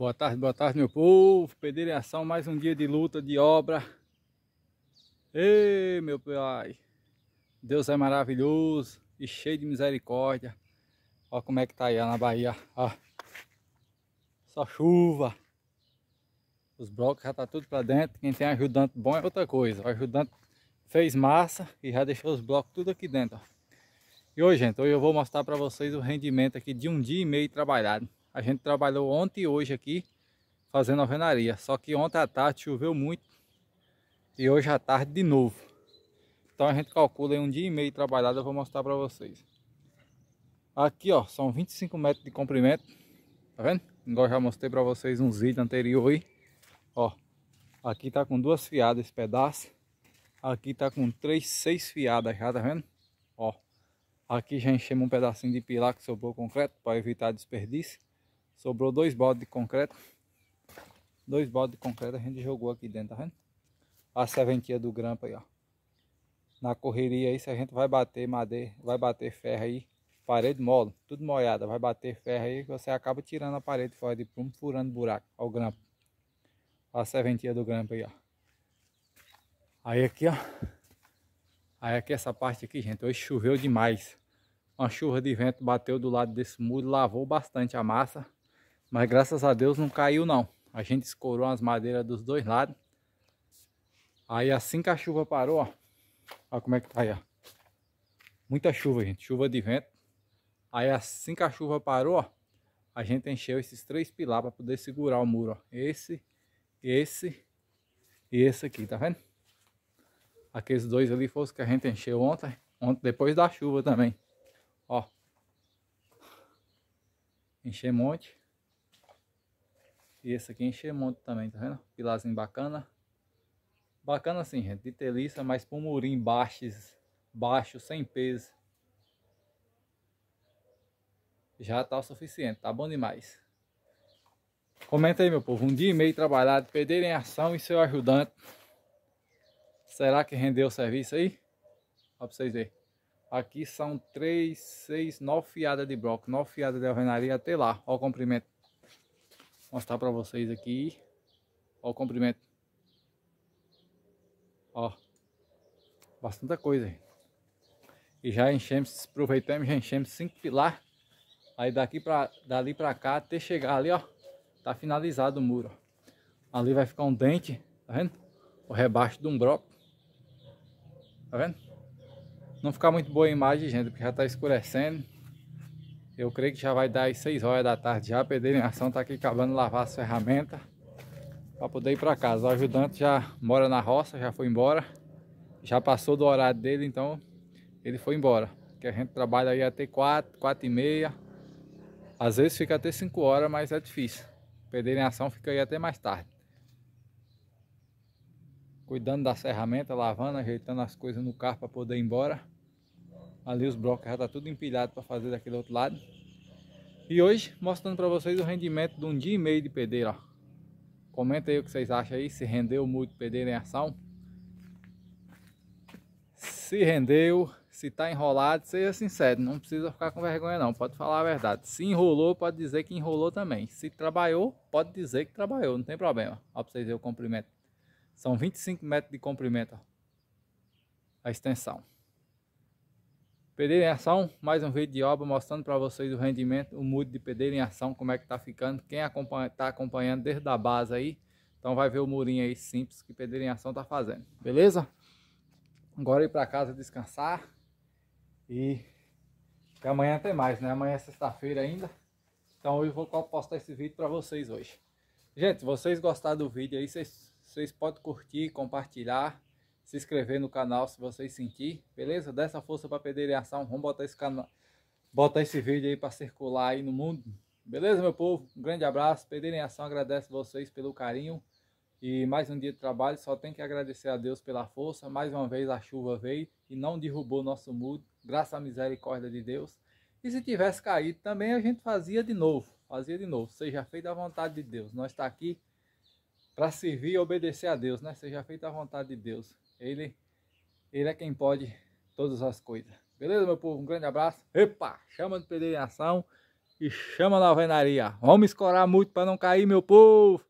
Boa tarde, boa tarde meu povo, ação mais um dia de luta, de obra. Ei meu pai, Deus é maravilhoso e cheio de misericórdia. Olha como é que tá aí ó, na Bahia, ó. Só chuva. Os blocos já tá tudo para dentro, quem tem ajudante bom é outra coisa. O ajudante fez massa e já deixou os blocos tudo aqui dentro, ó. E hoje, gente, hoje eu vou mostrar para vocês o rendimento aqui de um dia e meio trabalhado. A gente trabalhou ontem e hoje aqui fazendo alvenaria. Só que ontem à tarde choveu muito e hoje à tarde de novo. Então a gente calcula em um dia e meio trabalhado, eu vou mostrar para vocês. Aqui ó, são 25 metros de comprimento, tá vendo? Igual já mostrei para vocês uns vídeos anteriores aí. Ó, aqui tá com duas fiadas esse pedaço. Aqui tá com três, seis fiadas já, tá vendo? Ó, aqui já enchemos um pedacinho de pilar que sobrou concreto para evitar desperdício. Sobrou dois baldes de concreto. Dois baldes de concreto a gente jogou aqui dentro, tá vendo? A serventia do grampo aí, ó. Na correria aí se a gente vai bater madeira, vai bater ferro aí. Parede mole, tudo molhada. Vai bater ferro aí que você acaba tirando a parede fora de prumo, furando buraco. Ó o grampo. a serventia do grampo aí, ó. Aí aqui, ó. Aí aqui essa parte aqui, gente. Hoje choveu demais. Uma chuva de vento bateu do lado desse muro, lavou bastante a massa. Mas graças a Deus não caiu não. A gente escorou as madeiras dos dois lados. Aí assim que a chuva parou, ó. Olha como é que tá aí, ó. Muita chuva, gente. Chuva de vento. Aí assim que a chuva parou, ó. A gente encheu esses três pilares para poder segurar o muro, ó. Esse, esse e esse aqui, tá vendo? Aqueles dois ali foram os que a gente encheu ontem. Ontem, depois da chuva também. Ó. Enchei um monte. E esse aqui encheu muito também, tá vendo? pilazinho bacana. Bacana assim, gente, de telícia, mas com murim baixos, baixo, sem peso. Já tá o suficiente, tá bom demais. Comenta aí, meu povo, um dia e meio trabalhado, perderem ação e seu ajudante. Será que rendeu o serviço aí? Ó pra vocês verem. Aqui são 3, 6, 9 fiadas de bloco, 9 fiadas de alvenaria até lá. Ó o comprimento mostrar para vocês aqui. o comprimento. Ó. Bastante coisa, E já enchemos, aproveitamos, já enchemos cinco pilar. Aí daqui para dali para cá até chegar ali, ó. Tá finalizado o muro. Ali vai ficar um dente, tá vendo? O rebaixo de um broco. Tá vendo? Não ficar muito boa a imagem, gente, porque já tá escurecendo. Eu creio que já vai dar às 6 horas da tarde já. A ação está aqui acabando de lavar as ferramentas para poder ir para casa. O ajudante já mora na roça, já foi embora. Já passou do horário dele, então ele foi embora. Que a gente trabalha aí até 4, 4 e meia. Às vezes fica até 5 horas, mas é difícil. ação fica aí até mais tarde. Cuidando da ferramenta, lavando, ajeitando as coisas no carro para poder ir embora. Ali os blocos já tá tudo empilhado para fazer daquele outro lado. E hoje mostrando para vocês o rendimento de um dia e meio de pedreira. Comenta aí o que vocês acham aí, se rendeu muito pedreira em ação. Se rendeu, se tá enrolado, seja sincero, não precisa ficar com vergonha não, pode falar a verdade. Se enrolou, pode dizer que enrolou também. Se trabalhou, pode dizer que trabalhou, não tem problema. Ó para vocês verem o comprimento. São 25 metros de comprimento, ó. a extensão. Pedeira em ação, mais um vídeo de obra mostrando para vocês o rendimento, o mudo de pedeira em ação, como é que tá ficando. Quem acompanha, tá acompanhando desde a base aí, então vai ver o murinho aí simples que pedeira em ação tá fazendo, beleza? Agora ir para casa descansar e que amanhã tem mais, né? Amanhã é sexta-feira ainda, então eu vou postar esse vídeo para vocês hoje. Gente, se vocês gostaram do vídeo aí, vocês, vocês podem curtir, compartilhar se inscrever no canal se vocês sentir, beleza? dessa força para ação vamos botar esse canal, botar esse vídeo aí para circular aí no mundo. Beleza, meu povo? Um grande abraço, pedirem Ação agradeço vocês pelo carinho e mais um dia de trabalho, só tem que agradecer a Deus pela força, mais uma vez a chuva veio e não derrubou nosso muro, graças à misericórdia de Deus. E se tivesse caído também a gente fazia de novo, fazia de novo, seja feita a vontade de Deus. Nós está aqui para servir e obedecer a Deus, né? Seja feita a vontade de Deus. Ele, ele é quem pode todas as coisas. Beleza, meu povo? Um grande abraço. Epa! Chama de ação e chama na alvenaria. Vamos escorar muito para não cair, meu povo!